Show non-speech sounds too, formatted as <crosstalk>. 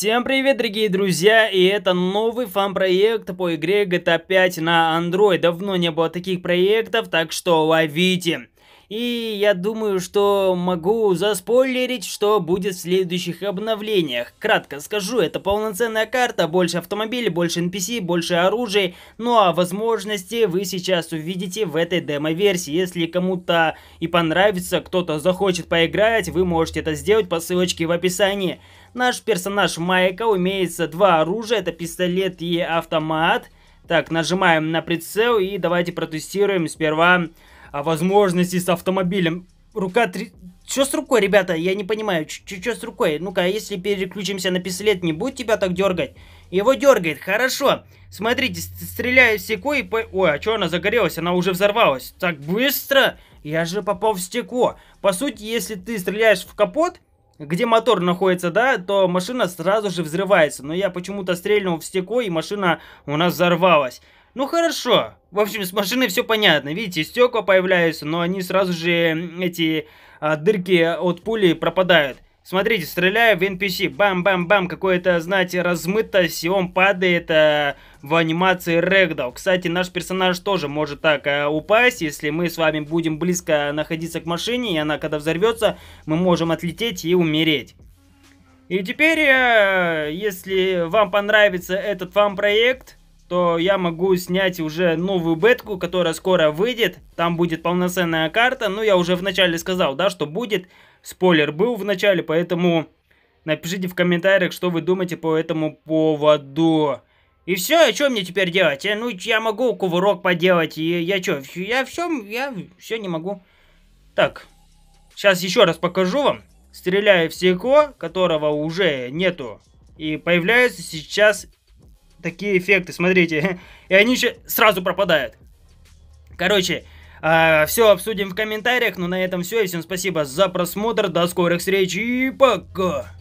Всем привет, дорогие друзья, и это новый фан-проект по игре GTA 5 на Android. Давно не было таких проектов, так что ловите. И я думаю, что могу заспойлерить, что будет в следующих обновлениях. Кратко скажу, это полноценная карта, больше автомобилей, больше NPC, больше оружия. Ну а возможности вы сейчас увидите в этой демо-версии. Если кому-то и понравится, кто-то захочет поиграть, вы можете это сделать по ссылочке в описании. Наш персонаж Майка умеется два оружия, это пистолет и автомат. Так, нажимаем на прицел и давайте протестируем сперва о возможности с автомобилем. Рука три... Что с рукой, ребята? Я не понимаю, что с рукой? Ну-ка, а если переключимся на пистолет, не будет тебя так дергать? Его дергает, хорошо. Смотрите, стреляю в стекло и... По... Ой, а что она загорелась? Она уже взорвалась. Так быстро? Я же попал в стекло. По сути, если ты стреляешь в капот, где мотор находится, да, то машина сразу же взрывается. Но я почему-то стрельнул в стекло, и машина у нас взорвалась. Ну хорошо. В общем, с машины все понятно. Видите, стекла появляются, но они сразу же, эти а, дырки от пули пропадают. Смотрите, стреляю в NPC, бам-бам-бам, какое-то, знаете, размытость, и он падает э, в анимации рэгдал. Кстати, наш персонаж тоже может так э, упасть, если мы с вами будем близко находиться к машине, и она когда взорвется, мы можем отлететь и умереть. И теперь, э, если вам понравится этот вам проект, что я могу снять уже новую бетку, которая скоро выйдет. Там будет полноценная карта. Ну, я уже вначале сказал, да, что будет. Спойлер был в начале, поэтому напишите в комментариях, что вы думаете по этому поводу. И все, а что мне теперь делать? Ну, я могу кувырок поделать, и я что, я все, я все не могу. Так, сейчас еще раз покажу вам. Стреляю в стекло, которого уже нету. И появляются сейчас такие эффекты, смотрите. <laughs> И они еще сразу пропадают. Короче, э, а, все обсудим в комментариях, но на этом все. И всем спасибо за просмотр, до скорых встреч и пока!